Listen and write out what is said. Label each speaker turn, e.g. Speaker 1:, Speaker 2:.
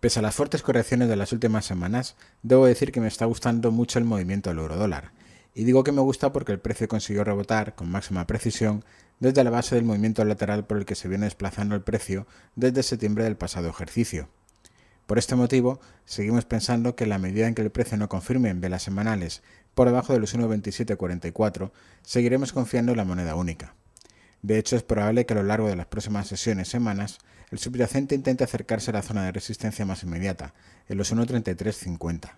Speaker 1: Pese
Speaker 2: a las fuertes correcciones de las últimas semanas, debo decir que me está gustando mucho el movimiento del dólar, Y digo que me gusta porque el precio consiguió rebotar con máxima precisión desde la base del movimiento lateral por el que se viene desplazando el precio desde septiembre del pasado ejercicio. Por este motivo, seguimos pensando que en la medida en que el precio no confirme en velas semanales por debajo de los 1,2744, seguiremos confiando en la moneda única. De hecho, es probable que a lo largo de las próximas sesiones semanas, el subyacente intente acercarse a la zona de resistencia más
Speaker 3: inmediata, en los 1.3350.